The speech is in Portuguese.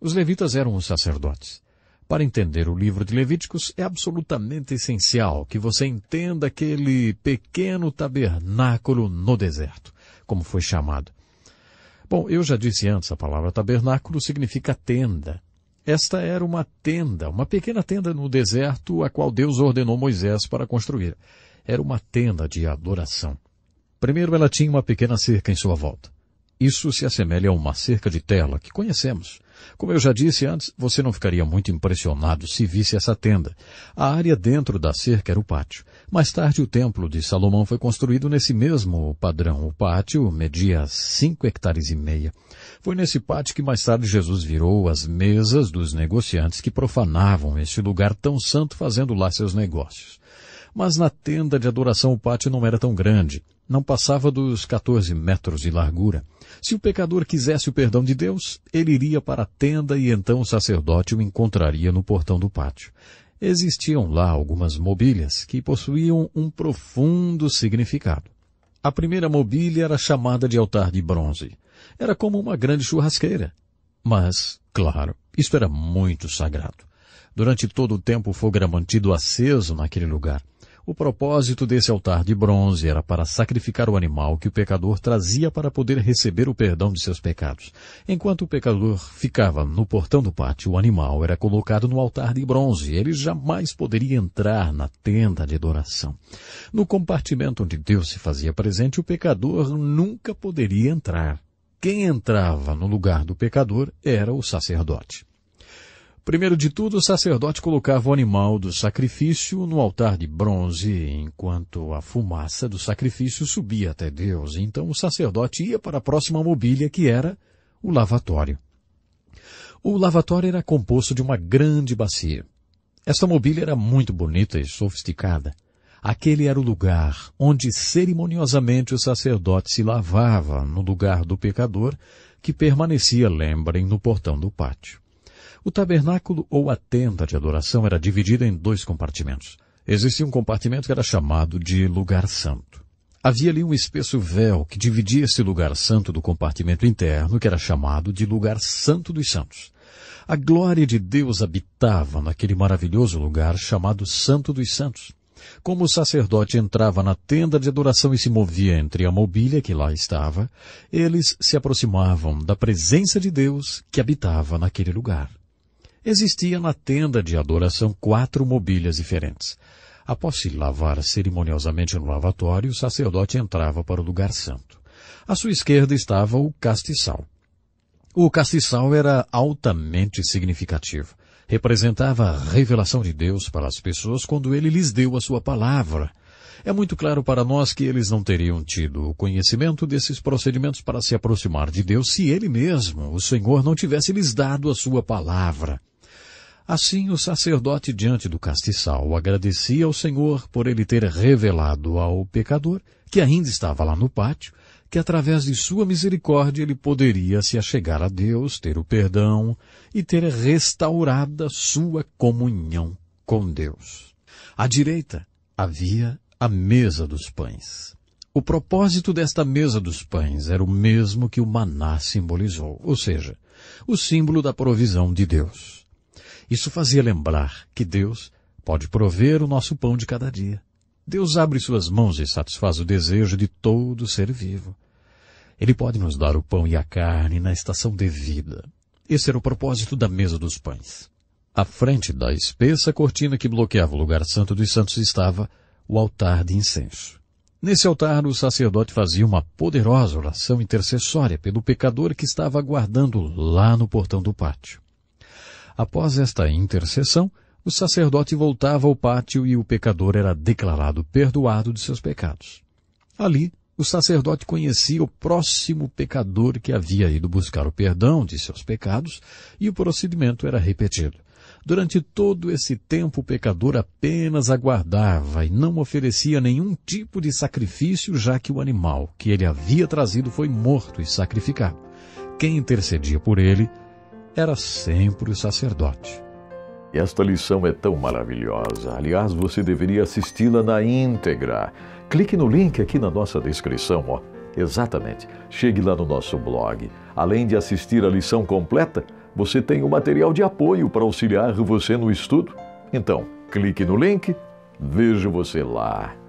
Os levitas eram os sacerdotes. Para entender o livro de Levíticos, é absolutamente essencial que você entenda aquele pequeno tabernáculo no deserto, como foi chamado. Bom, eu já disse antes, a palavra tabernáculo significa tenda. Esta era uma tenda, uma pequena tenda no deserto, a qual Deus ordenou Moisés para construir. Era uma tenda de adoração. Primeiro, ela tinha uma pequena cerca em sua volta. Isso se assemelha a uma cerca de tela que conhecemos. Como eu já disse antes, você não ficaria muito impressionado se visse essa tenda. A área dentro da cerca era o pátio. Mais tarde, o templo de Salomão foi construído nesse mesmo padrão. O pátio media cinco hectares e meia. Foi nesse pátio que mais tarde Jesus virou as mesas dos negociantes que profanavam este lugar tão santo fazendo lá seus negócios. Mas na tenda de adoração o pátio não era tão grande. Não passava dos 14 metros de largura. Se o pecador quisesse o perdão de Deus, ele iria para a tenda e então o sacerdote o encontraria no portão do pátio. Existiam lá algumas mobílias que possuíam um profundo significado. A primeira mobília era chamada de altar de bronze. Era como uma grande churrasqueira. Mas, claro, isto era muito sagrado. Durante todo o tempo o fogo era mantido aceso naquele lugar. O propósito desse altar de bronze era para sacrificar o animal que o pecador trazia para poder receber o perdão de seus pecados. Enquanto o pecador ficava no portão do pátio, o animal era colocado no altar de bronze. Ele jamais poderia entrar na tenda de adoração. No compartimento onde Deus se fazia presente, o pecador nunca poderia entrar. Quem entrava no lugar do pecador era o sacerdote. Primeiro de tudo, o sacerdote colocava o animal do sacrifício no altar de bronze, enquanto a fumaça do sacrifício subia até Deus. Então o sacerdote ia para a próxima mobília, que era o lavatório. O lavatório era composto de uma grande bacia. Esta mobília era muito bonita e sofisticada. Aquele era o lugar onde cerimoniosamente o sacerdote se lavava no lugar do pecador, que permanecia, lembrem, no portão do pátio. O tabernáculo ou a tenda de adoração era dividida em dois compartimentos. Existia um compartimento que era chamado de lugar santo. Havia ali um espesso véu que dividia esse lugar santo do compartimento interno, que era chamado de lugar santo dos santos. A glória de Deus habitava naquele maravilhoso lugar chamado Santo dos Santos. Como o sacerdote entrava na tenda de adoração e se movia entre a mobília que lá estava, eles se aproximavam da presença de Deus que habitava naquele lugar. Existia na tenda de adoração quatro mobílias diferentes. Após se lavar cerimoniosamente no lavatório, o sacerdote entrava para o lugar santo. À sua esquerda estava o castiçal. O castiçal era altamente significativo. Representava a revelação de Deus para as pessoas quando ele lhes deu a sua palavra. É muito claro para nós que eles não teriam tido o conhecimento desses procedimentos para se aproximar de Deus se ele mesmo, o Senhor, não tivesse lhes dado a sua palavra. Assim, o sacerdote diante do castiçal agradecia ao Senhor por ele ter revelado ao pecador, que ainda estava lá no pátio, que através de sua misericórdia ele poderia se achegar a Deus, ter o perdão e ter restaurada sua comunhão com Deus. À direita havia a mesa dos pães. O propósito desta mesa dos pães era o mesmo que o maná simbolizou, ou seja, o símbolo da provisão de Deus. Isso fazia lembrar que Deus pode prover o nosso pão de cada dia. Deus abre suas mãos e satisfaz o desejo de todo ser vivo. Ele pode nos dar o pão e a carne na estação devida. Esse era o propósito da mesa dos pães. À frente da espessa cortina que bloqueava o lugar santo dos santos estava o altar de incenso. Nesse altar, o sacerdote fazia uma poderosa oração intercessória pelo pecador que estava aguardando lá no portão do pátio. Após esta intercessão, o sacerdote voltava ao pátio e o pecador era declarado perdoado de seus pecados. Ali, o sacerdote conhecia o próximo pecador que havia ido buscar o perdão de seus pecados e o procedimento era repetido. Durante todo esse tempo, o pecador apenas aguardava e não oferecia nenhum tipo de sacrifício, já que o animal que ele havia trazido foi morto e sacrificado. Quem intercedia por ele era sempre o sacerdote. Esta lição é tão maravilhosa. Aliás, você deveria assisti-la na íntegra. Clique no link aqui na nossa descrição, ó. Exatamente. Chegue lá no nosso blog. Além de assistir a lição completa, você tem o material de apoio para auxiliar você no estudo. Então, clique no link. Vejo você lá.